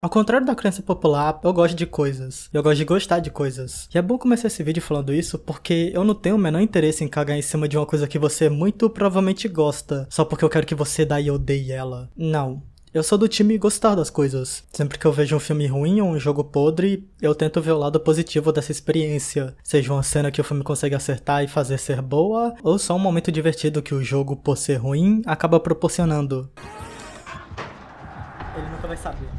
Ao contrário da crença popular, eu gosto de coisas. Eu gosto de gostar de coisas. E é bom começar esse vídeo falando isso porque eu não tenho o menor interesse em cagar em cima de uma coisa que você muito provavelmente gosta, só porque eu quero que você daí odeie ela. Não. Eu sou do time gostar das coisas. Sempre que eu vejo um filme ruim ou um jogo podre, eu tento ver o lado positivo dessa experiência. Seja uma cena que o filme consegue acertar e fazer ser boa, ou só um momento divertido que o jogo, por ser ruim, acaba proporcionando. Ele nunca vai saber.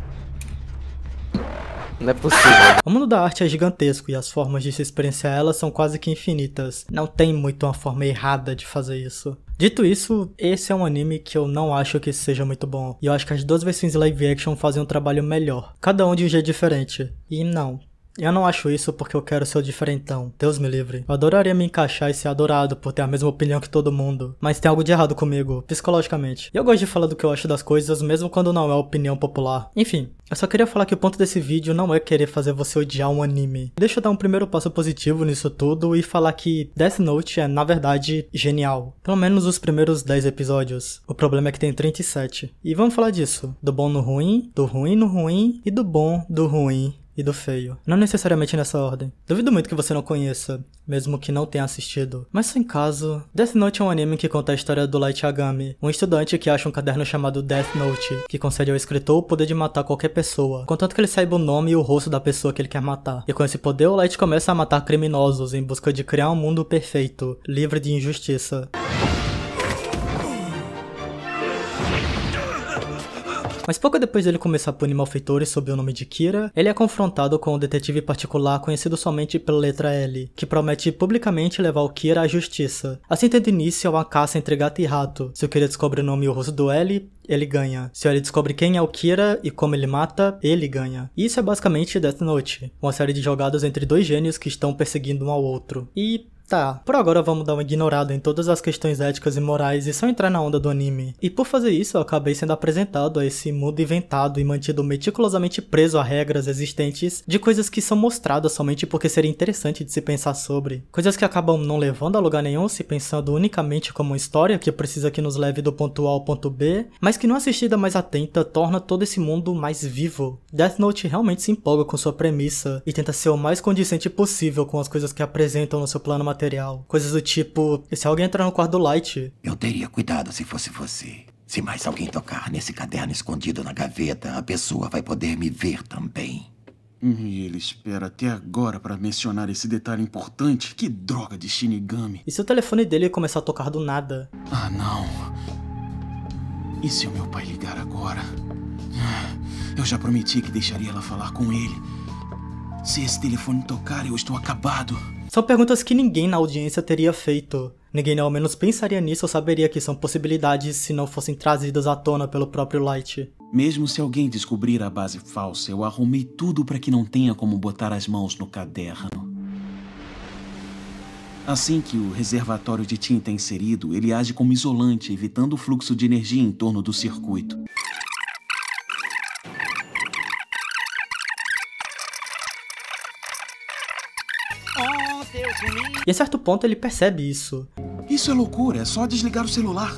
Não é possível. O mundo da arte é gigantesco e as formas de se experienciar ela são quase que infinitas. Não tem muito uma forma errada de fazer isso. Dito isso, esse é um anime que eu não acho que seja muito bom. E eu acho que as duas versões live action fazem um trabalho melhor. Cada um de um jeito diferente. E não, eu não acho isso porque eu quero ser o diferentão. Deus me livre. Eu adoraria me encaixar e ser adorado por ter a mesma opinião que todo mundo. Mas tem algo de errado comigo, psicologicamente. E eu gosto de falar do que eu acho das coisas, mesmo quando não é opinião popular. Enfim, eu só queria falar que o ponto desse vídeo não é querer fazer você odiar um anime. Deixa eu dar um primeiro passo positivo nisso tudo e falar que Death Note é, na verdade, genial. Pelo menos os primeiros 10 episódios. O problema é que tem 37. E vamos falar disso. Do bom no ruim, do ruim no ruim e do bom do ruim e do feio. Não necessariamente nessa ordem. Duvido muito que você não conheça, mesmo que não tenha assistido. Mas sem caso, Death Note é um anime que conta a história do Light Yagami, um estudante que acha um caderno chamado Death Note, que concede ao escritor o poder de matar qualquer pessoa, contanto que ele saiba o nome e o rosto da pessoa que ele quer matar. E com esse poder, o Light começa a matar criminosos em busca de criar um mundo perfeito, livre de injustiça. Mas pouco depois dele começar a punir malfeitores sob o nome de Kira, ele é confrontado com um detetive particular conhecido somente pela letra L, que promete publicamente levar o Kira à justiça. Assim tendo início a é uma caça entre gato e rato. Se o Kira descobre o nome e o rosto do L, ele ganha. Se ele descobre quem é o Kira e como ele mata, ele ganha. Isso é basicamente Death Note, uma série de jogadas entre dois gênios que estão perseguindo um ao outro. E Tá, por agora vamos dar uma ignorada em todas as questões éticas e morais e só entrar na onda do anime. E por fazer isso, eu acabei sendo apresentado a esse mundo inventado e mantido meticulosamente preso a regras existentes de coisas que são mostradas somente porque seria interessante de se pensar sobre. Coisas que acabam não levando a lugar nenhum se pensando unicamente como uma história que precisa que nos leve do ponto A ao ponto B, mas que numa assistida mais atenta torna todo esse mundo mais vivo. Death Note realmente se empolga com sua premissa e tenta ser o mais condizente possível com as coisas que apresentam no seu plano material material, coisas do tipo. Se alguém entrar no quarto do Light. Eu teria cuidado se fosse você. Se mais alguém tocar nesse caderno escondido na gaveta, a pessoa vai poder me ver também. E ele espera até agora para mencionar esse detalhe importante. Que droga de Shinigami. E se o telefone dele começar a tocar do nada? Ah, não. E se o meu pai ligar agora? Eu já prometi que deixaria ela falar com ele. Se esse telefone tocar, eu estou acabado. São perguntas que ninguém na audiência teria feito. Ninguém ao menos pensaria nisso ou saberia que são possibilidades se não fossem trazidas à tona pelo próprio Light. Mesmo se alguém descobrir a base falsa, eu arrumei tudo para que não tenha como botar as mãos no caderno. Assim que o reservatório de tinta é inserido, ele age como isolante, evitando o fluxo de energia em torno do circuito. E a certo ponto ele percebe isso. Isso é loucura, é só desligar o celular.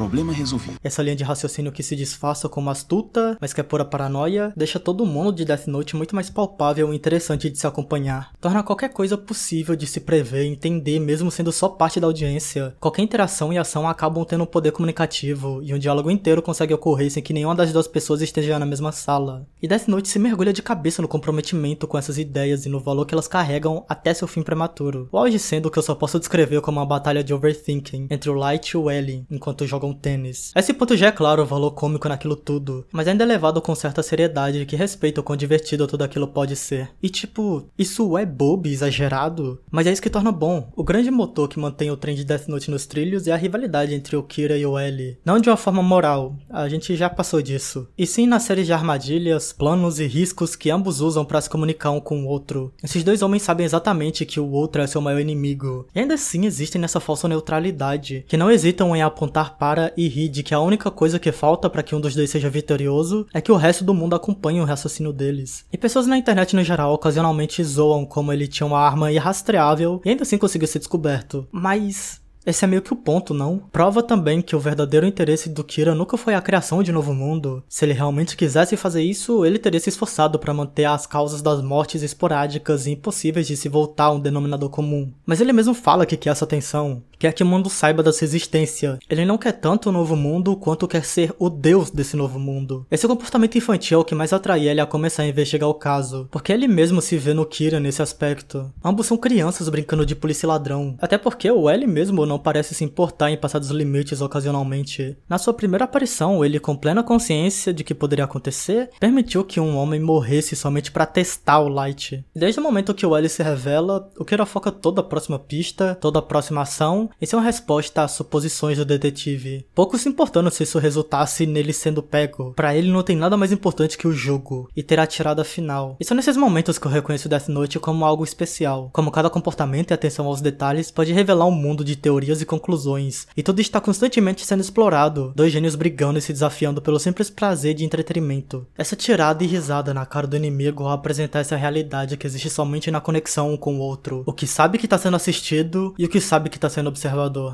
Problema resolvido. Essa linha de raciocínio que se disfarça como astuta, mas que é pura paranoia, deixa todo mundo de Death Note muito mais palpável e interessante de se acompanhar. Torna qualquer coisa possível de se prever, entender, mesmo sendo só parte da audiência. Qualquer interação e ação acabam tendo um poder comunicativo, e um diálogo inteiro consegue ocorrer sem que nenhuma das duas pessoas esteja na mesma sala. E Death Note se mergulha de cabeça no comprometimento com essas ideias e no valor que elas carregam até seu fim prematuro. O auge sendo que eu só posso descrever como uma batalha de overthinking entre o Light e o L, enquanto jogam o tênis. Esse ponto já é claro o valor cômico naquilo tudo, mas ainda é levado com certa seriedade que respeita o quão divertido tudo aquilo pode ser. E tipo, isso é bobo exagerado, mas é isso que torna bom. O grande motor que mantém o trem de Death Note nos trilhos é a rivalidade entre o Kira e o L. Não de uma forma moral, a gente já passou disso. E sim na série de armadilhas, planos e riscos que ambos usam para se comunicar um com o outro. Esses dois homens sabem exatamente que o outro é seu maior inimigo. E ainda assim existem nessa falsa neutralidade, que não hesitam em apontar para e ri de que a única coisa que falta para que um dos dois seja vitorioso é que o resto do mundo acompanhe o raciocínio deles. E pessoas na internet no geral ocasionalmente zoam como ele tinha uma arma irrastreável e ainda assim conseguiu ser descoberto. Mas esse é meio que o ponto, não? Prova também que o verdadeiro interesse do Kira nunca foi a criação de novo mundo. Se ele realmente quisesse fazer isso, ele teria se esforçado para manter as causas das mortes esporádicas e impossíveis de se voltar a um denominador comum. Mas ele mesmo fala que quer essa atenção quer que o mundo saiba da sua existência. Ele não quer tanto o novo mundo quanto quer ser o deus desse novo mundo. Esse comportamento infantil é o que mais atraía ele a começar a investigar o caso, porque ele mesmo se vê no Kira nesse aspecto. Ambos são crianças brincando de polícia e ladrão, até porque o L mesmo não parece se importar em passar dos limites ocasionalmente. Na sua primeira aparição, ele com plena consciência de que poderia acontecer, permitiu que um homem morresse somente para testar o Light. Desde o momento que o L se revela, o Kira foca toda a próxima pista, toda a próxima ação isso é uma resposta às suposições do detetive. Pouco se importando se isso resultasse nele sendo pego. Para ele não tem nada mais importante que o jogo e ter atirado a final. E são nesses momentos que eu reconheço Death Note como algo especial. Como cada comportamento e atenção aos detalhes pode revelar um mundo de teorias e conclusões. E tudo está constantemente sendo explorado. Dois gênios brigando e se desafiando pelo simples prazer de entretenimento. Essa tirada e risada na cara do inimigo ao apresentar essa realidade que existe somente na conexão um com o outro. O que sabe que está sendo assistido e o que sabe que está sendo observado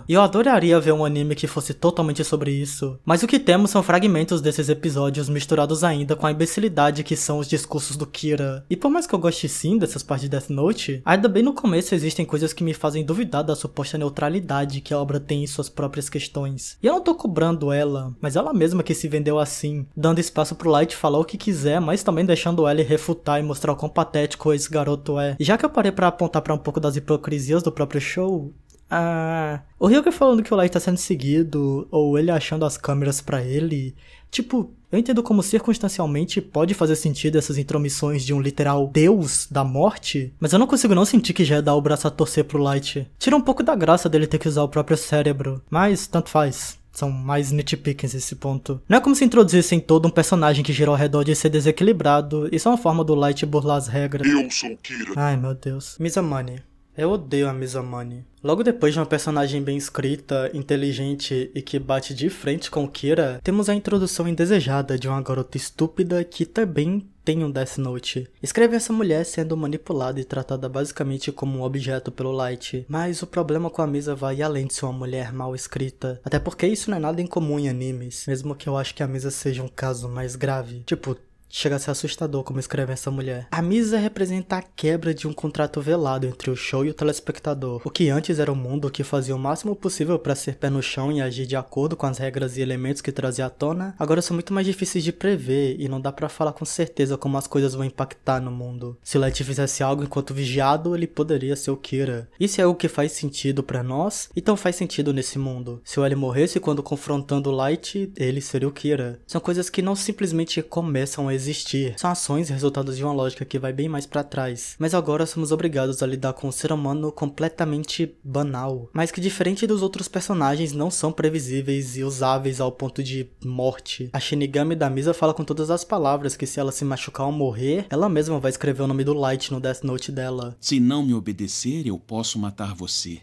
e eu adoraria ver um anime que fosse totalmente sobre isso. Mas o que temos são fragmentos desses episódios misturados ainda com a imbecilidade que são os discursos do Kira. E por mais que eu goste sim dessas partes de Death Note, ainda bem no começo existem coisas que me fazem duvidar da suposta neutralidade que a obra tem em suas próprias questões. E eu não tô cobrando ela, mas ela mesma que se vendeu assim, dando espaço pro Light falar o que quiser, mas também deixando ela refutar e mostrar o quão patético esse garoto é. E já que eu parei para apontar para um pouco das hipocrisias do próprio show, ah, o Ryuga falando que o Light tá sendo seguido, ou ele achando as câmeras para ele. Tipo, eu entendo como circunstancialmente pode fazer sentido essas intromissões de um literal deus da morte, mas eu não consigo não sentir que já é dar o braço a torcer pro Light. Tira um pouco da graça dele ter que usar o próprio cérebro, mas tanto faz. São mais nitpickings esse ponto. Não é como se introduzissem todo um personagem que gira ao redor de ser desequilibrado. Isso é uma forma do Light burlar as regras. Eu sou Kira. Ai, meu Deus. Money. Eu odeio a Mizamani. Logo depois de uma personagem bem escrita, inteligente e que bate de frente com Kira, temos a introdução indesejada de uma garota estúpida que também tem um Death Note. Escreve essa mulher sendo manipulada e tratada basicamente como um objeto pelo Light, mas o problema com a Misa vai além de ser uma mulher mal escrita, até porque isso não é nada incomum em animes, mesmo que eu acho que a Misa seja um caso mais grave. Tipo, Chega a ser assustador como escreve essa mulher. A misa representa a quebra de um contrato velado entre o show e o telespectador. O que antes era um mundo que fazia o máximo possível para ser pé no chão e agir de acordo com as regras e elementos que trazia à tona, agora são muito mais difíceis de prever e não dá para falar com certeza como as coisas vão impactar no mundo. Se Let fizesse algo enquanto vigiado, ele poderia ser o Kira. Isso é algo que faz sentido para nós, então faz sentido nesse mundo. Se o L morresse quando confrontando o Light, ele seria o Kira. São coisas que não simplesmente começam a existir existir. São ações resultados de uma lógica que vai bem mais para trás. Mas agora somos obrigados a lidar com um ser humano completamente banal, mas que diferente dos outros personagens não são previsíveis e usáveis ao ponto de morte. A Shinigami da Misa fala com todas as palavras que se ela se machucar ou morrer, ela mesma vai escrever o nome do Light no Death Note dela. Se não me obedecer, eu posso matar você.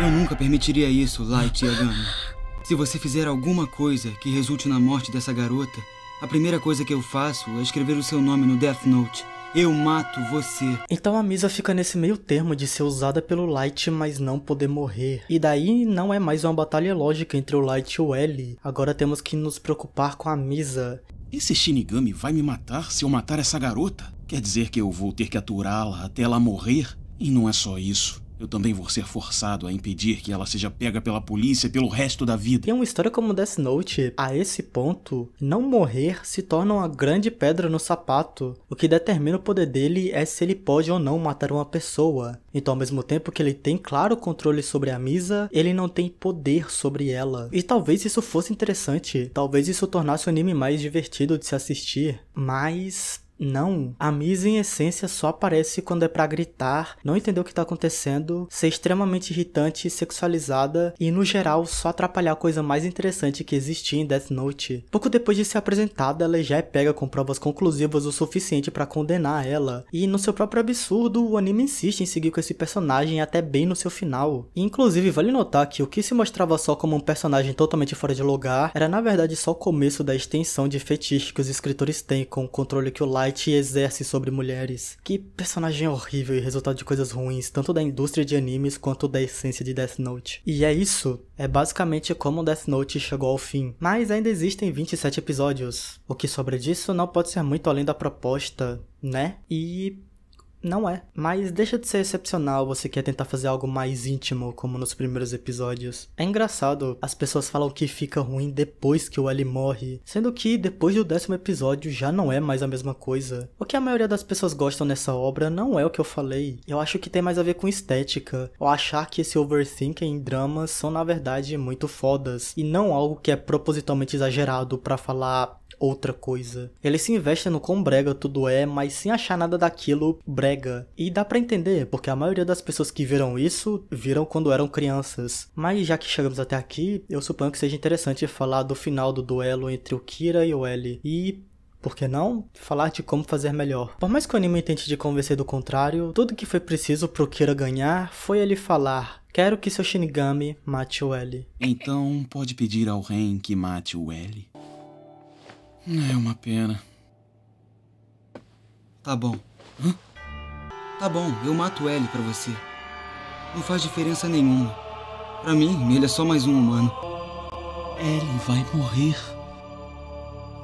Eu nunca permitiria isso, Light Yagami. Se você fizer alguma coisa que resulte na morte dessa garota, a primeira coisa que eu faço é escrever o seu nome no Death Note. Eu mato você. Então a Misa fica nesse meio termo de ser usada pelo Light, mas não poder morrer. E daí não é mais uma batalha lógica entre o Light e o L. Agora temos que nos preocupar com a Misa. Esse Shinigami vai me matar se eu matar essa garota? Quer dizer que eu vou ter que aturá-la até ela morrer? E não é só isso. Eu também vou ser forçado a impedir que ela seja pega pela polícia pelo resto da vida. E uma história como Death Note, a esse ponto, não morrer se torna uma grande pedra no sapato. O que determina o poder dele é se ele pode ou não matar uma pessoa. Então, ao mesmo tempo que ele tem claro controle sobre a Misa, ele não tem poder sobre ela. E talvez isso fosse interessante, talvez isso tornasse o anime mais divertido de se assistir, mas não, a Misa em essência só aparece quando é para gritar, não entender o que tá acontecendo, ser extremamente irritante, sexualizada e no geral só atrapalhar a coisa mais interessante que existia em Death Note. Pouco depois de ser apresentada, ela já é pega com provas conclusivas o suficiente para condenar ela, e no seu próprio absurdo, o anime insiste em seguir com esse personagem até bem no seu final. E, inclusive, vale notar que o que se mostrava só como um personagem totalmente fora de lugar era na verdade só o começo da extensão de fetiche que os escritores têm com o controle que o Light Light exerce sobre mulheres. Que personagem horrível e resultado de coisas ruins, tanto da indústria de animes quanto da essência de Death Note. E é isso, é basicamente como Death Note chegou ao fim. Mas ainda existem 27 episódios. O que sobra disso não pode ser muito além da proposta, né? E não é. Mas deixa de ser excepcional, você quer tentar fazer algo mais íntimo, como nos primeiros episódios. É engraçado, as pessoas falam que fica ruim depois que o Ellie morre, sendo que depois do décimo episódio já não é mais a mesma coisa. O que a maioria das pessoas gostam nessa obra não é o que eu falei. Eu acho que tem mais a ver com estética, ou achar que esse overthinking em dramas são na verdade muito fodas, e não algo que é propositalmente exagerado para falar outra coisa. Ele se investe no quão brega tudo é, mas sem achar nada daquilo brega. E dá para entender, porque a maioria das pessoas que viram isso viram quando eram crianças. Mas já que chegamos até aqui, eu suponho que seja interessante falar do final do duelo entre o Kira e o L. E por que não falar de como fazer melhor? Por mais que o anime tente de convencer do contrário, tudo que foi preciso pro Kira ganhar foi ele falar: Quero que seu Shinigami mate o L. Então pode pedir ao Ren que mate o L? É uma pena. Tá bom. Hã? Tá bom, eu mato ele pra você. Não faz diferença nenhuma. Pra mim, ele é só mais um humano. Ellie vai morrer.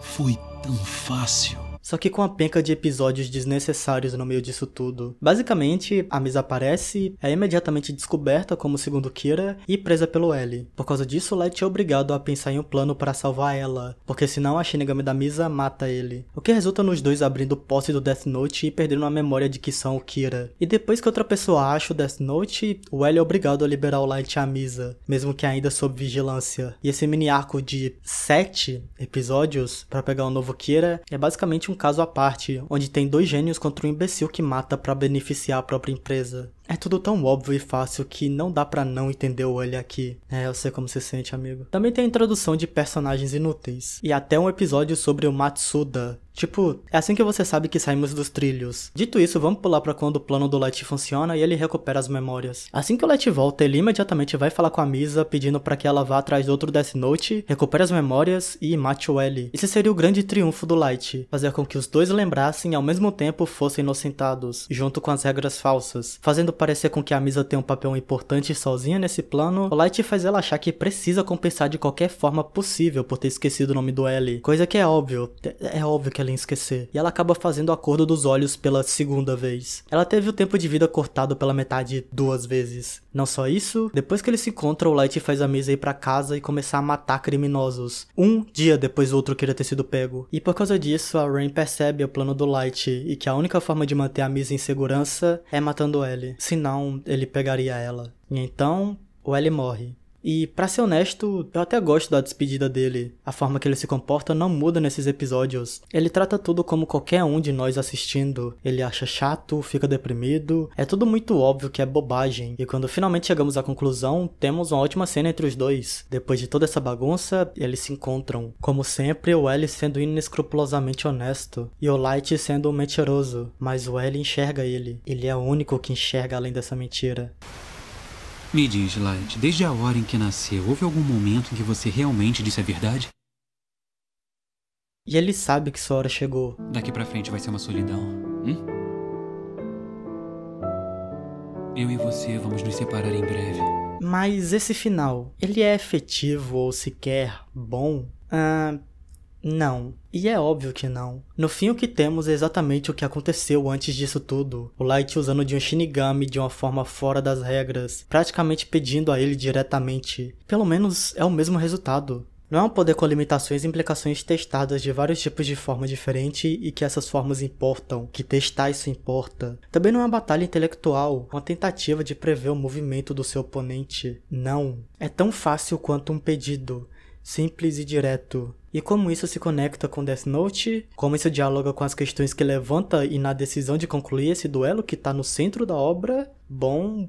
Foi tão fácil. Só que com a penca de episódios desnecessários no meio disso tudo. Basicamente, a Misa aparece, é imediatamente descoberta como segundo Kira e presa pelo L. Por causa disso, Light é obrigado a pensar em um plano para salvar ela, porque senão a Shinigami da Misa mata ele. O que resulta nos dois abrindo posse do Death Note e perdendo a memória de que são o Kira. E depois que outra pessoa acha o Death Note, o L é obrigado a liberar o Light e a Misa, mesmo que ainda sob vigilância. E esse mini arco de 7 episódios para pegar o um novo Kira é basicamente um caso à parte, onde tem dois gênios contra um imbecil que mata para beneficiar a própria empresa. É tudo tão óbvio e fácil que não dá para não entender o olho aqui. É, eu sei como você sente, amigo. Também tem a introdução de personagens inúteis. E até um episódio sobre o Matsuda, Tipo, é assim que você sabe que saímos dos trilhos. Dito isso, vamos pular para quando o plano do Light funciona e ele recupera as memórias. Assim que o Light volta, ele imediatamente vai falar com a Misa, pedindo para que ela vá atrás do outro Death Note, recupere as memórias e mate o L. Esse seria o grande triunfo do Light, fazer com que os dois lembrassem e ao mesmo tempo fossem inocentados, junto com as regras falsas, fazendo parecer com que a Misa tem um papel importante sozinha nesse plano, o Light faz ela achar que precisa compensar de qualquer forma possível por ter esquecido o nome do L. Coisa que é óbvio, é óbvio que ela ia esquecer. E ela acaba fazendo o acordo dos olhos pela segunda vez. Ela teve o tempo de vida cortado pela metade duas vezes. Não só isso, depois que eles se encontram, o Light faz a Misa ir para casa e começar a matar criminosos. Um dia depois o outro queria ter sido pego. E por causa disso, a Rain percebe o plano do Light e que a única forma de manter a Misa em segurança é matando ele senão ele pegaria ela. E então o L morre. E para ser honesto, eu até gosto da despedida dele. A forma que ele se comporta não muda nesses episódios. Ele trata tudo como qualquer um de nós assistindo. Ele acha chato, fica deprimido. É tudo muito óbvio que é bobagem. E quando finalmente chegamos à conclusão, temos uma ótima cena entre os dois. Depois de toda essa bagunça, eles se encontram. Como sempre, o L sendo inescrupulosamente honesto e o Light sendo mentiroso, mas o L enxerga ele. Ele é o único que enxerga além dessa mentira. Me diz, Light, desde a hora em que nasceu, houve algum momento em que você realmente disse a verdade? E ele sabe que sua hora chegou. Daqui pra frente vai ser uma solidão. Hum? Eu e você vamos nos separar em breve. Mas esse final, ele é efetivo ou sequer bom? Ah, não. E é óbvio que não. No fim, o que temos é exatamente o que aconteceu antes disso tudo: o Light usando de um Shinigami de uma forma fora das regras, praticamente pedindo a ele diretamente. Pelo menos é o mesmo resultado. Não é um poder com limitações e implicações testadas de vários tipos de forma diferente e que essas formas importam, que testar isso importa. Também não é uma batalha intelectual, uma tentativa de prever o movimento do seu oponente. Não. É tão fácil quanto um pedido simples e direto. E como isso se conecta com Death Note, como isso dialoga com as questões que levanta e na decisão de concluir esse duelo que tá no centro da obra, bom,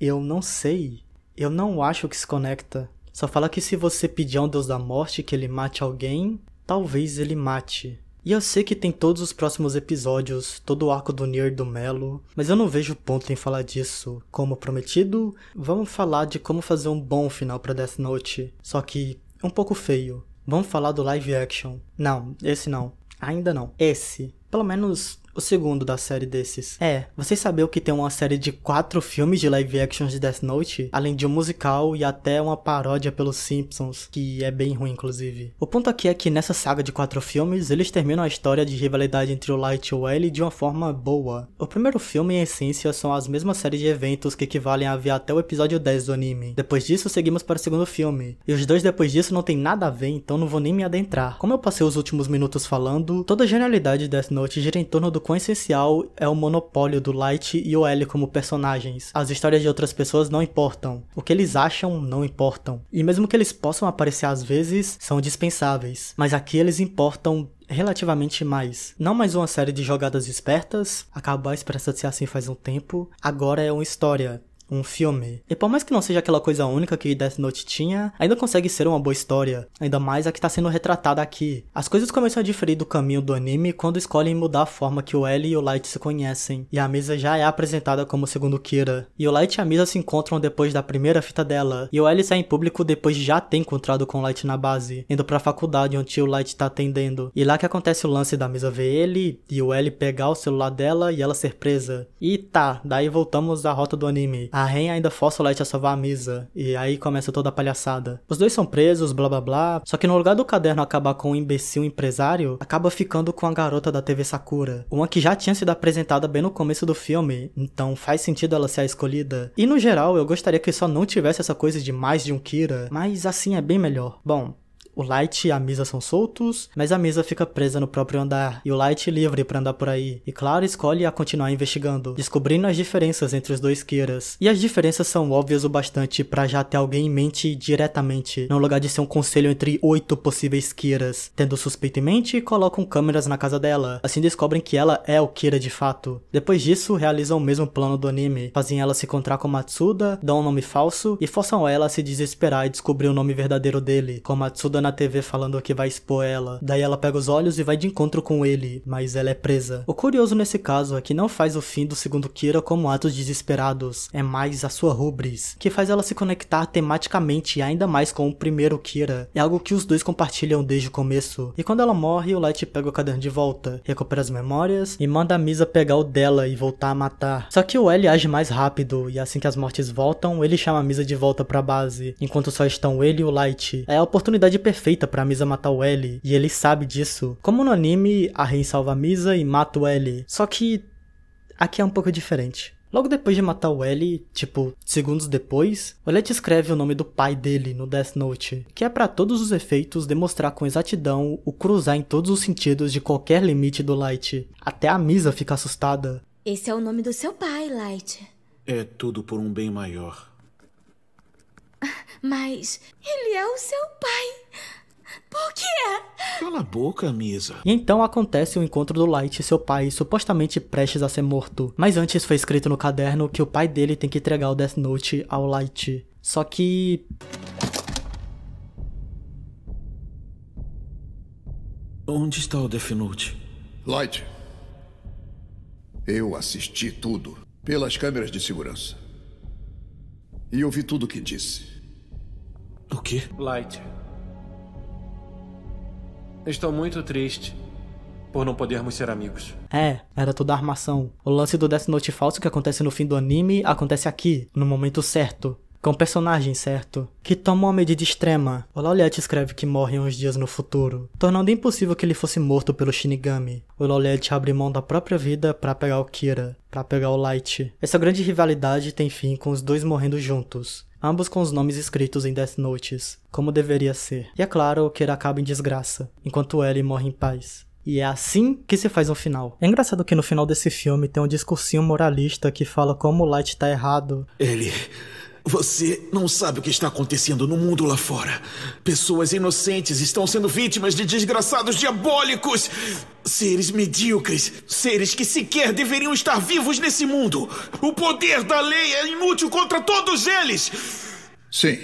eu não sei. Eu não acho que se conecta. Só fala que se você pedir ao Deus da Morte que ele mate alguém, talvez ele mate. E eu sei que tem todos os próximos episódios, todo o arco do Nier do Melo, mas eu não vejo ponto em falar disso. Como prometido, vamos falar de como fazer um bom final para Death Note. Só que um pouco feio. Vamos falar do live action. Não, esse não. Ainda não. Esse. Pelo menos o segundo da série desses. É, vocês sabiam que tem uma série de quatro filmes de live action de Death Note? Além de um musical e até uma paródia pelos Simpsons, que é bem ruim, inclusive. O ponto aqui é que nessa saga de quatro filmes, eles terminam a história de rivalidade entre o Light e o L de uma forma boa. O primeiro filme, em essência, são as mesmas séries de eventos que equivalem a ver até o episódio 10 do anime. Depois disso, seguimos para o segundo filme. E os dois depois disso não tem nada a ver, então não vou nem me adentrar. Como eu passei os últimos minutos falando, toda a genialidade de Death Note gira em torno do quão essencial é o monopólio do Light e o L como personagens. As histórias de outras pessoas não importam. O que eles acham não importam. E mesmo que eles possam aparecer às vezes, são dispensáveis. Mas aqui eles importam relativamente mais. Não mais uma série de jogadas espertas, acabou a expressão de ser assim faz um tempo, agora é uma história um filme. E por mais que não seja aquela coisa única que Death Note tinha, ainda consegue ser uma boa história, ainda mais a que está sendo retratada aqui. As coisas começam a diferir do caminho do anime quando escolhem mudar a forma que o L e o Light se conhecem, e a Misa já é apresentada como segundo Kira. E o Light e a Misa se encontram depois da primeira fita dela, e o L sai em público depois de já ter encontrado com o Light na base, indo pra faculdade onde o Light está atendendo. E lá que acontece o lance da Misa ver ele, e o L pegar o celular dela e ela ser presa. E tá, daí voltamos à rota do anime. A Ren ainda força o Light a salvar a Misa, e aí começa toda a palhaçada. Os dois são presos, blá blá blá, só que no lugar do caderno acabar com um imbecil empresário, acaba ficando com a garota da TV Sakura, uma que já tinha sido apresentada bem no começo do filme, então faz sentido ela ser a escolhida. E no geral, eu gostaria que só não tivesse essa coisa de mais de um Kira, mas assim é bem melhor. Bom, o Light e a Misa são soltos, mas a Misa fica presa no próprio andar e o Light é livre para andar por aí. E Clara escolhe a continuar investigando, descobrindo as diferenças entre os dois Kiras. E as diferenças são óbvias o bastante para já ter alguém em mente diretamente, no lugar de ser um conselho entre oito possíveis Kiras. Tendo suspeita em mente, colocam câmeras na casa dela. Assim descobrem que ela é o Kira de fato. Depois disso, realizam o mesmo plano do anime, fazem ela se encontrar com Matsuda, dão um nome falso e forçam ela a se desesperar e descobrir o nome verdadeiro dele, com Matsuda na TV falando que vai expor ela. Daí ela pega os olhos e vai de encontro com ele, mas ela é presa. O curioso nesse caso é que não faz o fim do segundo Kira como atos desesperados, é mais a sua rubris, que faz ela se conectar tematicamente e ainda mais com o primeiro Kira. É algo que os dois compartilham desde o começo. E quando ela morre, o Light pega o caderno de volta, recupera as memórias e manda a Misa pegar o dela e voltar a matar. Só que o L age mais rápido e assim que as mortes voltam, ele chama a Misa de volta para a base, enquanto só estão ele e o Light. É a oportunidade perfeita feita pra Misa matar o L, e ele sabe disso. Como no anime, a Ren salva a Misa e mata o L. Só que aqui é um pouco diferente. Logo depois de matar o L, tipo, segundos depois, o Let escreve o nome do pai dele no Death Note, que é para todos os efeitos demonstrar com exatidão o cruzar em todos os sentidos de qualquer limite do Light. Até a Misa fica assustada. Esse é o nome do seu pai, Light. É tudo por um bem maior. Mas ele é o seu pai. Por que é? Cala a boca, Misa. E então acontece o encontro do Light e seu pai, supostamente prestes a ser morto. Mas antes foi escrito no caderno que o pai dele tem que entregar o Death Note ao Light. Só que. Onde está o Death Note? Light. Eu assisti tudo pelas câmeras de segurança. E ouvi tudo o que disse. O quê? Light. Estou muito triste por não podermos ser amigos. É, era toda a armação. O lance do Death Note falso que acontece no fim do anime acontece aqui, no momento certo com personagem, certo? Que toma uma medida extrema. O Olaolete escreve que morre uns dias no futuro, tornando impossível que ele fosse morto pelo Shinigami. O Olaolete abre mão da própria vida para pegar o Kira, para pegar o Light. Essa grande rivalidade tem fim com os dois morrendo juntos ambos com os nomes escritos em Death Notes, como deveria ser. E é claro, o Kira acaba em desgraça, enquanto ele morre em paz. E é assim que se faz um final. É engraçado que no final desse filme tem um discursinho moralista que fala como o Light tá errado. Ele você não sabe o que está acontecendo no mundo lá fora. Pessoas inocentes estão sendo vítimas de desgraçados diabólicos. Seres medíocres. Seres que sequer deveriam estar vivos nesse mundo. O poder da lei é inútil contra todos eles. Sim.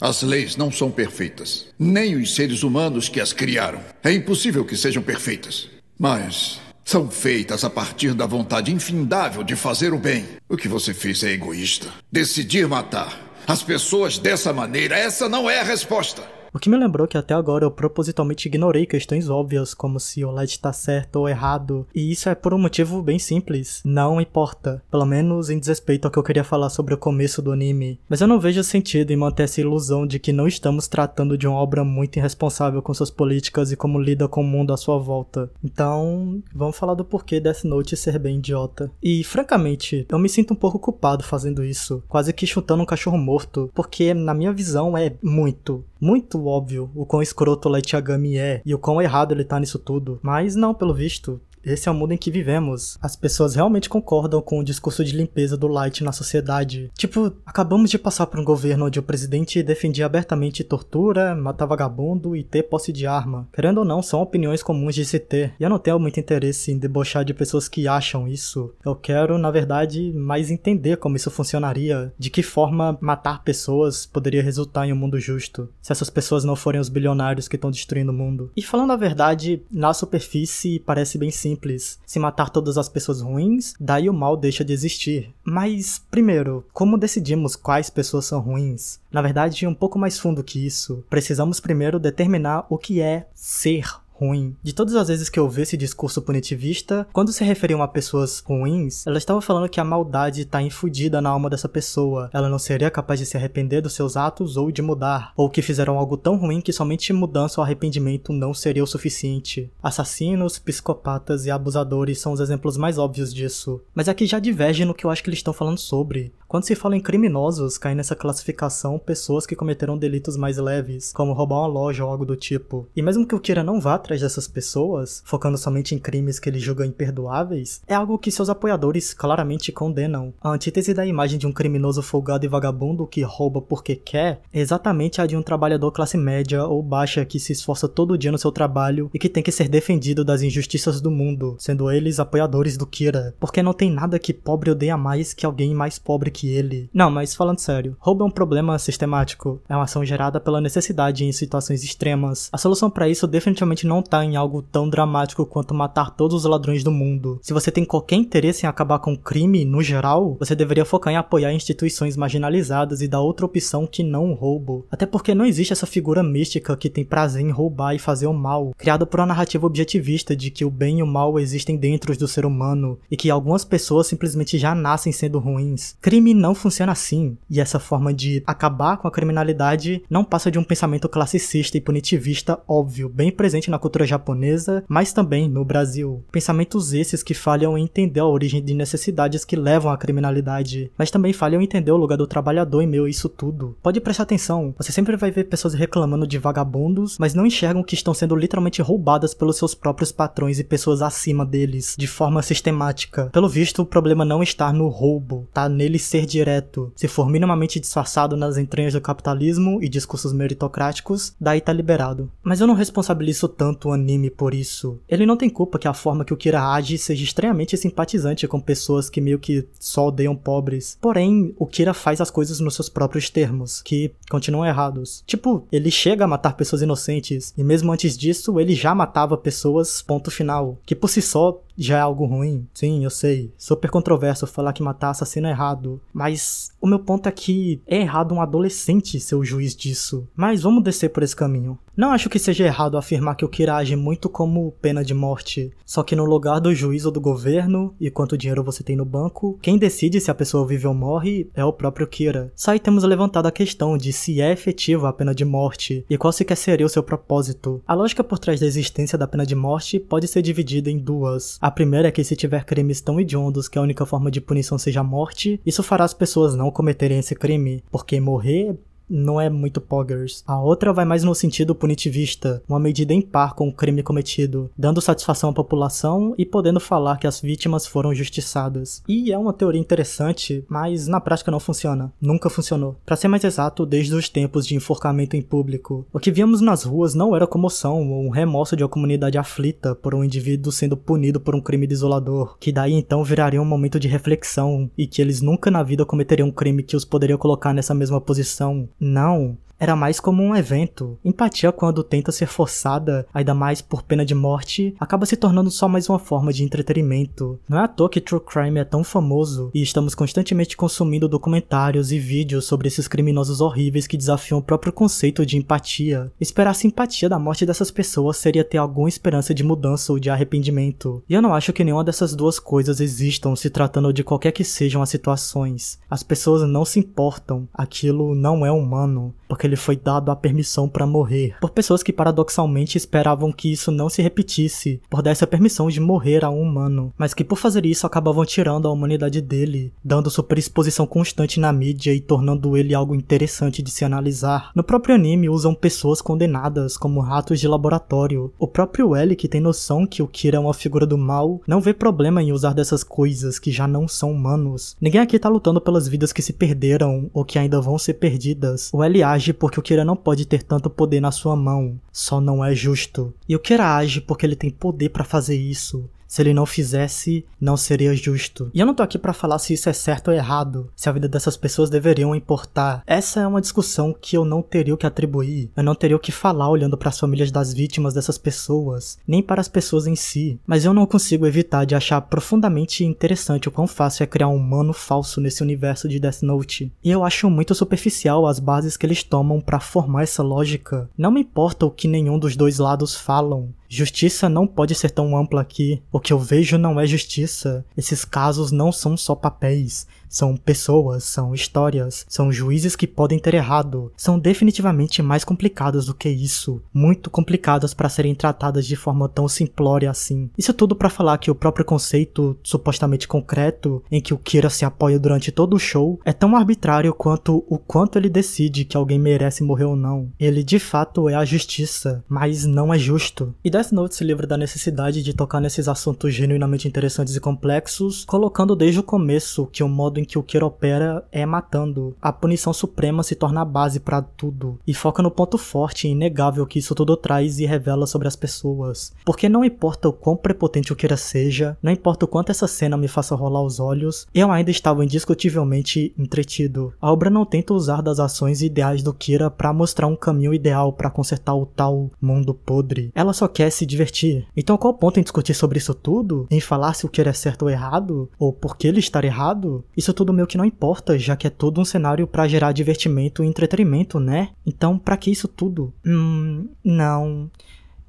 As leis não são perfeitas. Nem os seres humanos que as criaram. É impossível que sejam perfeitas. Mas são feitas a partir da vontade infindável de fazer o bem. O que você fez é egoísta. Decidir matar as pessoas dessa maneira, essa não é a resposta. O que me lembrou que até agora eu propositalmente ignorei questões óbvias, como se o LED está certo ou errado, e isso é por um motivo bem simples, não importa, pelo menos em desrespeito ao que eu queria falar sobre o começo do anime. Mas eu não vejo sentido em manter essa ilusão de que não estamos tratando de uma obra muito irresponsável com suas políticas e como lida com o mundo à sua volta. Então, vamos falar do porquê Death Note ser bem idiota. E, francamente, eu me sinto um pouco culpado fazendo isso, quase que chutando um cachorro morto, porque, na minha visão, é muito, muito óbvio o quão escroto o Light Yagami é e o quão errado ele tá nisso tudo. Mas não, pelo visto, esse é o mundo em que vivemos. As pessoas realmente concordam com o discurso de limpeza do Light na sociedade. Tipo, acabamos de passar por um governo onde o presidente defendia abertamente tortura, matar vagabundo e ter posse de arma. Querendo ou não, são opiniões comuns de se ter. E eu não tenho muito interesse em debochar de pessoas que acham isso. Eu quero, na verdade, mais entender como isso funcionaria, de que forma matar pessoas poderia resultar em um mundo justo, se essas pessoas não forem os bilionários que estão destruindo o mundo. E falando a verdade, na superfície parece bem simples simples se matar todas as pessoas ruins, daí o mal deixa de existir. Mas, primeiro, como decidimos quais pessoas são ruins? Na verdade, um pouco mais fundo que isso, precisamos primeiro determinar o que é ser ruim. De todas as vezes que eu vi esse discurso punitivista, quando se referiam a pessoas ruins, ela estava falando que a maldade está infundida na alma dessa pessoa. Ela não seria capaz de se arrepender dos seus atos ou de mudar, ou que fizeram algo tão ruim que somente mudança ou arrependimento não seria o suficiente. Assassinos, psicopatas e abusadores são os exemplos mais óbvios disso. Mas aqui já diverge no que eu acho que eles estão falando sobre. Quando se fala em criminosos, caem nessa classificação pessoas que cometeram delitos mais leves, como roubar uma loja ou algo do tipo. E mesmo que o Kira não vá atrás dessas pessoas, focando somente em crimes que ele julga imperdoáveis, é algo que seus apoiadores claramente condenam. A antítese da imagem de um criminoso folgado e vagabundo que rouba porque quer é exatamente a de um trabalhador classe média ou baixa que se esforça todo dia no seu trabalho e que tem que ser defendido das injustiças do mundo, sendo eles apoiadores do Kira, porque não tem nada que pobre odeia mais que alguém mais pobre que que ele. Não, mas falando sério, roubo é um problema sistemático. É uma ação gerada pela necessidade em situações extremas. A solução para isso definitivamente não tá em algo tão dramático quanto matar todos os ladrões do mundo. Se você tem qualquer interesse em acabar com crime no geral, você deveria focar em apoiar instituições marginalizadas e dar outra opção que não o roubo. Até porque não existe essa figura mística que tem prazer em roubar e fazer o mal, criada por uma narrativa objetivista de que o bem e o mal existem dentro do ser humano e que algumas pessoas simplesmente já nascem sendo ruins. Crime crime não funciona assim. E essa forma de acabar com a criminalidade não passa de um pensamento classicista e punitivista óbvio, bem presente na cultura japonesa, mas também no Brasil. Pensamentos esses que falham em entender a origem de necessidades que levam à criminalidade, mas também falham em entender o lugar do trabalhador em meio a isso tudo. Pode prestar atenção, você sempre vai ver pessoas reclamando de vagabundos, mas não enxergam que estão sendo literalmente roubadas pelos seus próprios patrões e pessoas acima deles, de forma sistemática. Pelo visto, o problema não está no roubo, tá nele ser ser direto se for minimamente disfarçado nas entranhas do capitalismo e discursos meritocráticos, daí tá liberado. Mas eu não responsabilizo tanto o anime por isso. Ele não tem culpa que a forma que o Kira age seja extremamente simpatizante com pessoas que meio que só odeiam pobres. Porém, o Kira faz as coisas nos seus próprios termos, que continuam errados. Tipo, ele chega a matar pessoas inocentes, e mesmo antes disso, ele já matava pessoas, ponto final. Que por si só já é algo ruim. Sim, eu sei. Super controverso falar que matar assassino é errado. Mas o meu ponto é que é errado um adolescente ser o juiz disso. Mas vamos descer por esse caminho. Não acho que seja errado afirmar que o Kira age muito como pena de morte, só que no lugar do juiz ou do governo e quanto dinheiro você tem no banco, quem decide se a pessoa vive ou morre é o próprio Kira. Só aí temos levantado a questão de se é efetiva a pena de morte e qual sequer seria o seu propósito. A lógica por trás da existência da pena de morte pode ser dividida em duas. A primeira é que se tiver crimes tão hediondos que a única forma de punição seja a morte, isso fará as pessoas não cometerem esse crime, porque morrer não é muito poggers. A outra vai mais no sentido punitivista, uma medida em par com o crime cometido, dando satisfação à população e podendo falar que as vítimas foram justiçadas. E é uma teoria interessante, mas na prática não funciona. Nunca funcionou. Para ser mais exato, desde os tempos de enforcamento em público. O que víamos nas ruas não era comoção ou um remorso de uma comunidade aflita por um indivíduo sendo punido por um crime desolador, que daí então viraria um momento de reflexão e que eles nunca na vida cometeriam um crime que os poderia colocar nessa mesma posição now Era mais como um evento. Empatia, quando tenta ser forçada, ainda mais por pena de morte, acaba se tornando só mais uma forma de entretenimento. Não é à toa que True Crime é tão famoso e estamos constantemente consumindo documentários e vídeos sobre esses criminosos horríveis que desafiam o próprio conceito de empatia. Esperar simpatia da morte dessas pessoas seria ter alguma esperança de mudança ou de arrependimento. E eu não acho que nenhuma dessas duas coisas existam se tratando de qualquer que sejam as situações. As pessoas não se importam, aquilo não é humano, porque ele foi dado a permissão para morrer, por pessoas que paradoxalmente esperavam que isso não se repetisse, por dar essa permissão de morrer a um humano, mas que por fazer isso acabavam tirando a humanidade dele, dando superexposição constante na mídia e tornando ele algo interessante de se analisar. No próprio anime usam pessoas condenadas como ratos de laboratório. O próprio L, que tem noção que o Kira é uma figura do mal, não vê problema em usar dessas coisas que já não são humanos. Ninguém aqui tá lutando pelas vidas que se perderam ou que ainda vão ser perdidas. O L age porque o Kira não pode ter tanto poder na sua mão. Só não é justo. E o Kira age porque ele tem poder para fazer isso. Se ele não fizesse, não seria justo. E eu não tô aqui para falar se isso é certo ou errado, se a vida dessas pessoas deveriam importar. Essa é uma discussão que eu não teria o que atribuir. Eu não teria o que falar olhando para as famílias das vítimas dessas pessoas, nem para as pessoas em si. Mas eu não consigo evitar de achar profundamente interessante o quão fácil é criar um humano falso nesse universo de Death Note. E eu acho muito superficial as bases que eles tomam para formar essa lógica. Não me importa o que nenhum dos dois lados falam. Justiça não pode ser tão ampla aqui. O que eu vejo não é justiça. Esses casos não são só papéis. São pessoas, são histórias, são juízes que podem ter errado. São definitivamente mais complicadas do que isso. Muito complicadas para serem tratadas de forma tão simplória assim. Isso tudo para falar que o próprio conceito supostamente concreto, em que o Kira se apoia durante todo o show, é tão arbitrário quanto o quanto ele decide que alguém merece morrer ou não. Ele de fato é a justiça, mas não é justo. E Death Note se livra da necessidade de tocar nesses assuntos genuinamente interessantes e complexos, colocando desde o começo que o modo em que o Kira opera é matando. A punição suprema se torna a base para tudo e foca no ponto forte e inegável que isso tudo traz e revela sobre as pessoas. Porque não importa o quão prepotente o Kira seja, não importa o quanto essa cena me faça rolar os olhos, eu ainda estava indiscutivelmente entretido. A obra não tenta usar das ações e ideais do Kira para mostrar um caminho ideal para consertar o tal mundo podre. Ela só quer se divertir. Então qual o ponto em discutir sobre isso tudo? Em falar se o Kira é certo ou errado? Ou por que ele estar errado? Isso isso tudo meio que não importa, já que é todo um cenário para gerar divertimento e entretenimento, né? Então, para que isso tudo? Hum, não.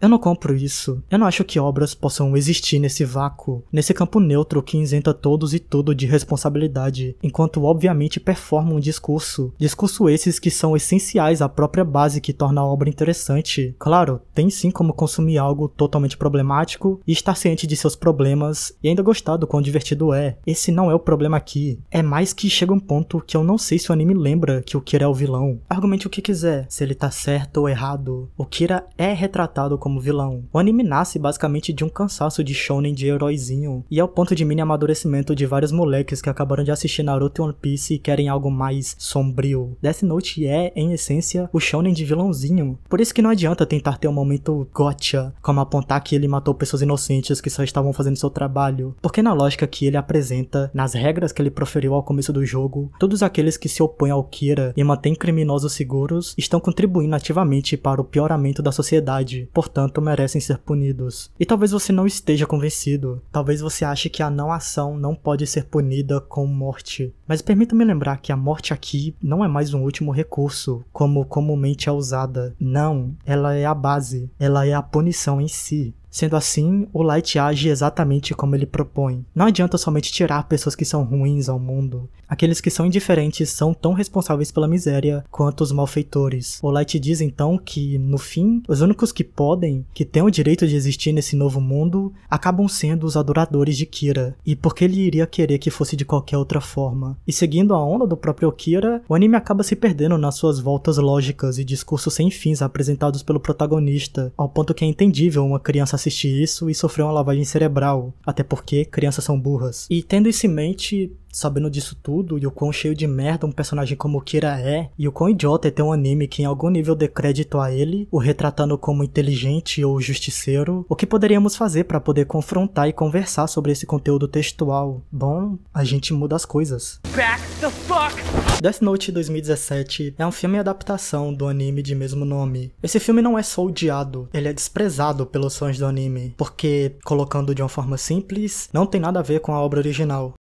Eu não compro isso. Eu não acho que obras possam existir nesse vácuo, nesse campo neutro que isenta todos e tudo de responsabilidade, enquanto obviamente performam um discurso. Discurso esses que são essenciais à própria base que torna a obra interessante. Claro, tem sim como consumir algo totalmente problemático e estar ciente de seus problemas e ainda gostar do quão divertido é. Esse não é o problema aqui. É mais que chega um ponto que eu não sei se o anime lembra que o Kira é o vilão. Argumente o que quiser, se ele tá certo ou errado. O Kira é retratado como como vilão. O anime nasce basicamente de um cansaço de shonen de heróizinho e é o ponto de mini amadurecimento de vários moleques que acabaram de assistir Naruto e One Piece e querem algo mais sombrio. Death Note é, em essência, o shonen de vilãozinho. Por isso que não adianta tentar ter um momento gotcha, como apontar que ele matou pessoas inocentes que só estavam fazendo seu trabalho, porque na lógica que ele apresenta, nas regras que ele proferiu ao começo do jogo, todos aqueles que se opõem ao Kira e mantêm criminosos seguros estão contribuindo ativamente para o pioramento da sociedade. Portanto, portanto, merecem ser punidos. E talvez você não esteja convencido, talvez você ache que a não ação não pode ser punida com morte. Mas permita-me lembrar que a morte aqui não é mais um último recurso, como comumente é usada. Não, ela é a base, ela é a punição em si. Sendo assim, o Light age exatamente como ele propõe. Não adianta somente tirar pessoas que são ruins ao mundo. Aqueles que são indiferentes são tão responsáveis pela miséria quanto os malfeitores. O Light diz então que, no fim, os únicos que podem, que têm o direito de existir nesse novo mundo, acabam sendo os adoradores de Kira. E por que ele iria querer que fosse de qualquer outra forma? E seguindo a onda do próprio Kira, o anime acaba se perdendo nas suas voltas lógicas e discursos sem fins apresentados pelo protagonista, ao ponto que é entendível uma criança assistir isso e sofrer uma lavagem cerebral, até porque crianças são burras. E tendo isso em mente, sabendo disso tudo e o quão cheio de merda um personagem como Kira é, e o quão idiota é ter um anime que em algum nível dê crédito a ele, o retratando como inteligente ou justiceiro, o que poderíamos fazer para poder confrontar e conversar sobre esse conteúdo textual? Bom, a gente muda as coisas. Back the fuck. Death Note 2017 é um filme adaptação do anime de mesmo nome. Esse filme não é só odiado, ele é desprezado pelos fãs do anime, porque, colocando de uma forma simples, não tem nada a ver com a obra original.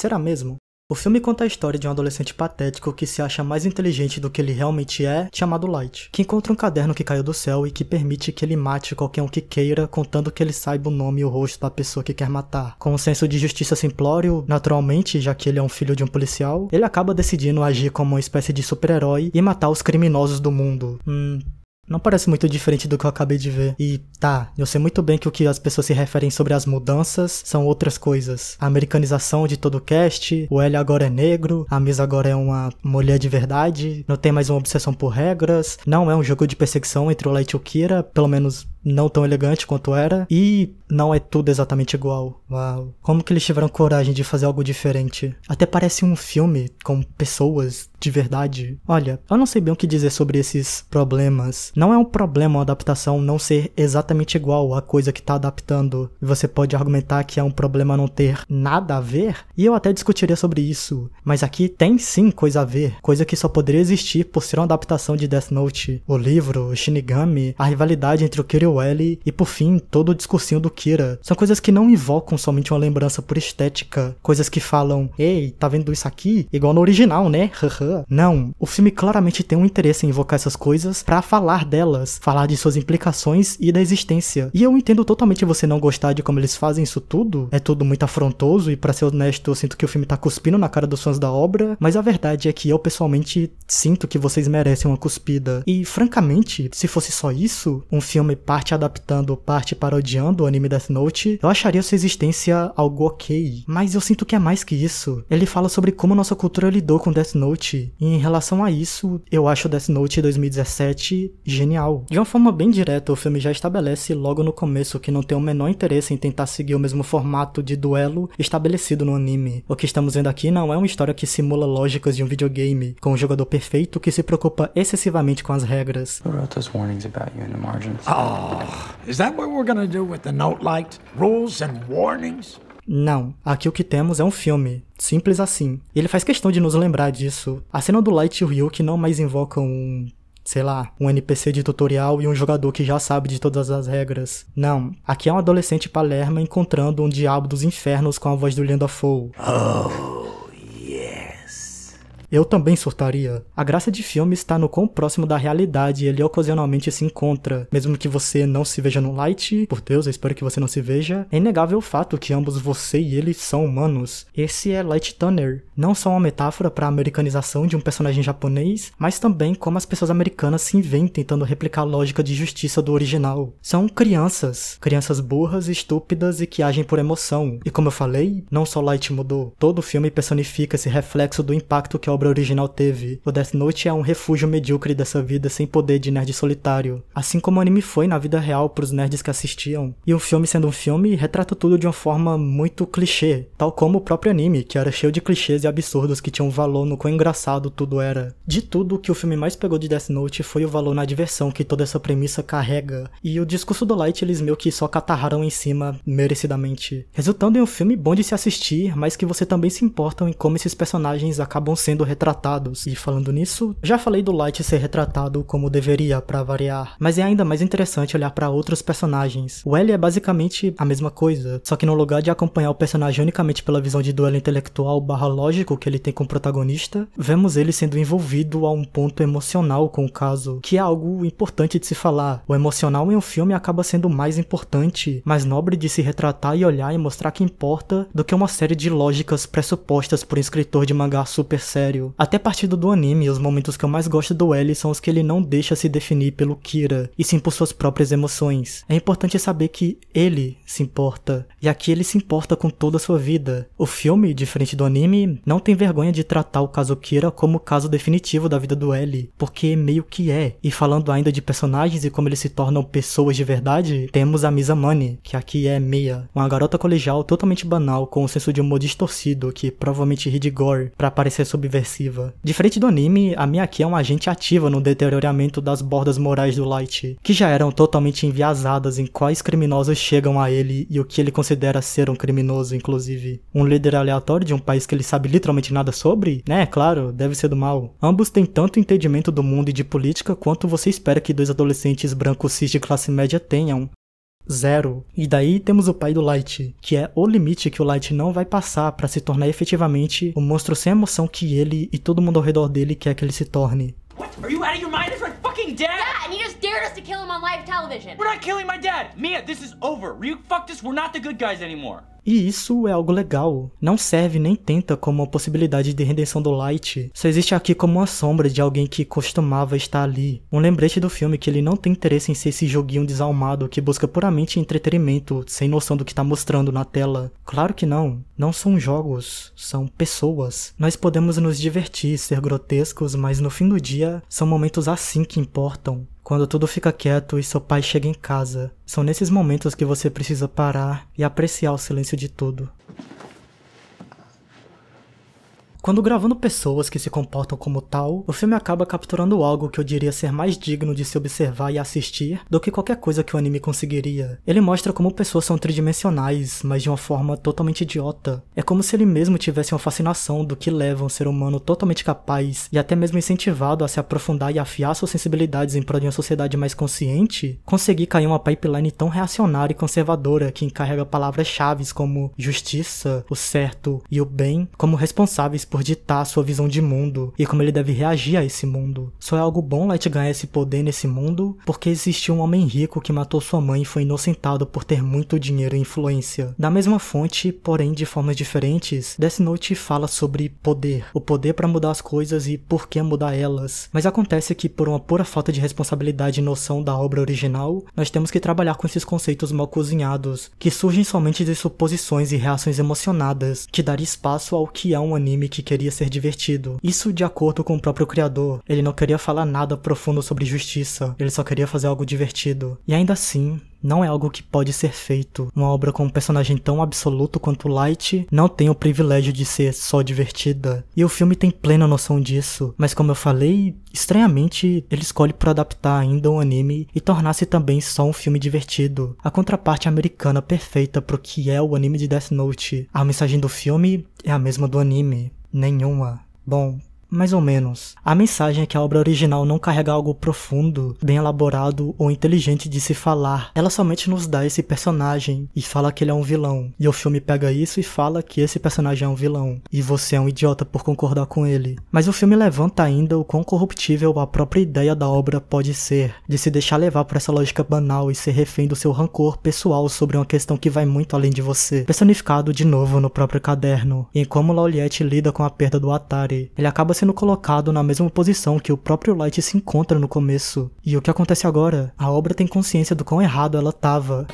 Será mesmo? O filme conta a história de um adolescente patético que se acha mais inteligente do que ele realmente é, chamado Light, que encontra um caderno que caiu do céu e que permite que ele mate qualquer um que queira, contando que ele saiba o nome e o rosto da pessoa que quer matar. Com um senso de justiça simplório, naturalmente, já que ele é um filho de um policial, ele acaba decidindo agir como uma espécie de super-herói e matar os criminosos do mundo. Hum, não parece muito diferente do que eu acabei de ver. E tá, eu sei muito bem que o que as pessoas se referem sobre as mudanças são outras coisas. A americanização de todo o cast, o L agora é negro, a Misa agora é uma mulher de verdade, não tem mais uma obsessão por regras, não é um jogo de perseguição entre o Light e o Kira, pelo menos não tão elegante quanto era e não é tudo exatamente igual. Uau. Como que eles tiveram coragem de fazer algo diferente? Até parece um filme com pessoas de verdade. Olha, eu não sei bem o que dizer sobre esses problemas. Não é um problema a adaptação não ser exatamente igual à coisa que está adaptando. Você pode argumentar que é um problema não ter nada a ver, e eu até discutiria sobre isso. Mas aqui tem sim coisa a ver, coisa que só poderia existir por ser uma adaptação de Death Note. O livro, o Shinigami, a rivalidade entre o Kiryu e por fim todo o discursinho do Kira. São coisas que não invocam somente uma lembrança por estética, coisas que falam, ei, tá vendo isso aqui? Igual no original, né? não, o filme claramente tem um interesse em invocar essas coisas para falar delas, falar de suas implicações e da existência. E eu entendo totalmente você não gostar de como eles fazem isso tudo, é tudo muito afrontoso e para ser honesto, eu sinto que o filme tá cuspindo na cara dos fãs da obra, mas a verdade é que eu pessoalmente sinto que vocês merecem uma cuspida. E francamente, se fosse só isso, um filme par parte adaptando, parte parodiando o anime Death Note, eu acharia sua existência algo ok. Mas eu sinto que é mais que isso. Ele fala sobre como nossa cultura lidou com Death Note, e em relação a isso, eu acho Death Note 2017 genial. De uma forma bem direta, o filme já estabelece logo no começo que não tem o menor interesse em tentar seguir o mesmo formato de duelo estabelecido no anime. O que estamos vendo aqui não é uma história que simula lógicas de um videogame, com um jogador perfeito que se preocupa excessivamente com as regras. Oh, is that what we're gonna do with the note light? Rules and warnings? Não, aqui o que temos é um filme, simples assim. E ele faz questão de nos lembrar disso. A cena do Light e o Ryuki não mais invocam um sei lá, um NPC de tutorial e um jogador que já sabe de todas as regras. Não, aqui é um adolescente palerma encontrando um diabo dos infernos com a voz do Lendo Foe. Oh eu também surtaria. A graça de filme está no quão próximo da realidade ele ocasionalmente se encontra, mesmo que você não se veja no light, por Deus, eu espero que você não se veja, é inegável o fato que ambos você e ele são humanos. Esse é Light Tanner, não só uma metáfora para a americanização de um personagem japonês, mas também como as pessoas americanas se veem tentando replicar a lógica de justiça do original. São crianças, crianças burras, estúpidas e que agem por emoção. E como eu falei, não só Light mudou, todo o filme personifica esse reflexo do impacto que a obra original teve. O Death Note é um refúgio medíocre dessa vida sem poder de nerd solitário. Assim como o anime foi na vida real pros nerds que assistiam. E o filme sendo um filme, retrata tudo de uma forma muito clichê. Tal como o próprio anime, que era cheio de clichês e absurdos que tinham valor no quão engraçado tudo era. De tudo, o que o filme mais pegou de Death Note foi o valor na diversão que toda essa premissa carrega. E o discurso do Light eles meio que só catarraram em cima, merecidamente. Resultando em um filme bom de se assistir, mas que você também se importa em como esses personagens acabam sendo retratados. E falando nisso, já falei do Light ser retratado como deveria para variar, mas é ainda mais interessante olhar para outros personagens. O L é basicamente a mesma coisa, só que no lugar de acompanhar o personagem unicamente pela visão de duelo intelectual barra lógico que ele tem com o protagonista, vemos ele sendo envolvido a um ponto emocional com o caso, que é algo importante de se falar. O emocional em um filme acaba sendo mais importante, mais nobre de se retratar e olhar e mostrar que importa do que uma série de lógicas pressupostas por um escritor de mangá super sério até partido do anime, os momentos que eu mais gosto do L são os que ele não deixa se definir pelo Kira, e sim por suas próprias emoções. É importante saber que ele se importa, e aqui ele se importa com toda a sua vida. O filme, diferente do anime, não tem vergonha de tratar o caso Kira como o caso definitivo da vida do L, porque meio que é. E falando ainda de personagens e como eles se tornam pessoas de verdade, temos a Misa Money, que aqui é Meia, uma garota colegial totalmente banal com um senso de humor distorcido que provavelmente ri de gore para parecer subversivo subversiva. Diferente do anime, a Miyaki é uma agente ativa no deterioramento das bordas morais do Light, que já eram totalmente enviesadas em quais criminosos chegam a ele e o que ele considera ser um criminoso, inclusive. Um líder aleatório de um país que ele sabe literalmente nada sobre? Né, é claro, deve ser do mal. Ambos têm tanto entendimento do mundo e de política quanto você espera que dois adolescentes brancos cis de classe média tenham, zero. E daí temos o pai do Light, que é o limite que o Light não vai passar para se tornar efetivamente o monstro sem emoção que ele e todo mundo ao redor dele quer que ele se torne. Mia, this is over. Ryuk fucked us. We're not the good guys anymore. E isso é algo legal. Não serve nem tenta como uma possibilidade de redenção do Light. Só existe aqui como uma sombra de alguém que costumava estar ali. Um lembrete do filme que ele não tem interesse em ser esse joguinho desalmado que busca puramente entretenimento, sem noção do que está mostrando na tela. Claro que não. Não são jogos, são pessoas. Nós podemos nos divertir, ser grotescos, mas no fim do dia são momentos assim que importam. Quando tudo fica quieto e seu pai chega em casa, são nesses momentos que você precisa parar e apreciar o silêncio de tudo. Quando gravando pessoas que se comportam como tal, o filme acaba capturando algo que eu diria ser mais digno de se observar e assistir do que qualquer coisa que o anime conseguiria. Ele mostra como pessoas são tridimensionais, mas de uma forma totalmente idiota. É como se ele mesmo tivesse uma fascinação do que leva um ser humano totalmente capaz e até mesmo incentivado a se aprofundar e afiar suas sensibilidades em prol de uma sociedade mais consciente, conseguir cair uma pipeline tão reacionária e conservadora que encarrega palavras-chave como justiça, o certo e o bem como responsáveis por ditar sua visão de mundo e como ele deve reagir a esse mundo. Só é algo bom Light ganhar esse poder nesse mundo porque existiu um homem rico que matou sua mãe e foi inocentado por ter muito dinheiro e influência. Da mesma fonte, porém de formas diferentes, Death Note fala sobre poder. O poder para mudar as coisas e por que mudar elas. Mas acontece que por uma pura falta de responsabilidade e noção da obra original, nós temos que trabalhar com esses conceitos mal cozinhados, que surgem somente de suposições e reações emocionadas, que dar espaço ao que é um anime que que queria ser divertido. Isso de acordo com o próprio criador. Ele não queria falar nada profundo sobre justiça, ele só queria fazer algo divertido. E ainda assim, não é algo que pode ser feito. Uma obra com um personagem tão absoluto quanto Light não tem o privilégio de ser só divertida. E o filme tem plena noção disso, mas como eu falei, estranhamente ele escolhe por adaptar ainda um anime e tornar-se também só um filme divertido. A contraparte americana perfeita pro que é o anime de Death Note. A mensagem do filme é a mesma do anime nenhuma. Bom, mais ou menos. A mensagem é que a obra original não carrega algo profundo, bem elaborado ou inteligente de se falar. Ela somente nos dá esse personagem e fala que ele é um vilão. E o filme pega isso e fala que esse personagem é um vilão. E você é um idiota por concordar com ele. Mas o filme levanta ainda o quão corruptível a própria ideia da obra pode ser, de se deixar levar por essa lógica banal e ser refém do seu rancor pessoal sobre uma questão que vai muito além de você. Personificado de novo no próprio caderno, e em como Lauliette lida com a perda do Atari, ele acaba se sendo colocado na mesma posição que o próprio Light se encontra no começo. E o que acontece agora? A obra tem consciência do quão errado ela tava.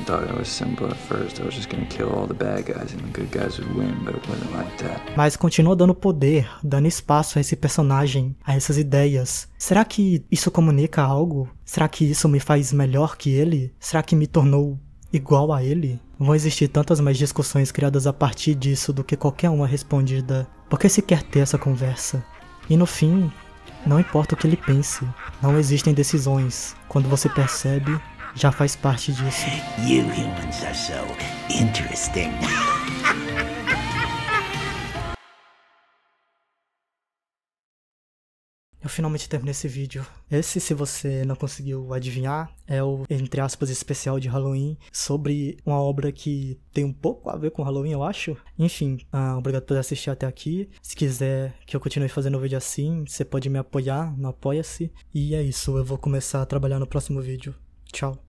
Mas continua dando poder, dando espaço a esse personagem, a essas ideias. Será que isso comunica algo? Será que isso me faz melhor que ele? Será que me tornou igual a ele? Vão existir tantas mais discussões criadas a partir disso do que qualquer uma respondida. Por que se quer ter essa conversa? E no fim, não importa o que ele pense, não existem decisões. Quando você percebe, já faz parte disso. You humans are so interesting. Eu finalmente terminei esse vídeo. Esse, se você não conseguiu adivinhar, é o, entre aspas, especial de Halloween sobre uma obra que tem um pouco a ver com Halloween, eu acho. Enfim, ah, obrigado por assistir até aqui. Se quiser que eu continue fazendo vídeo assim, você pode me apoiar no Apoia-se. E é isso, eu vou começar a trabalhar no próximo vídeo. Tchau.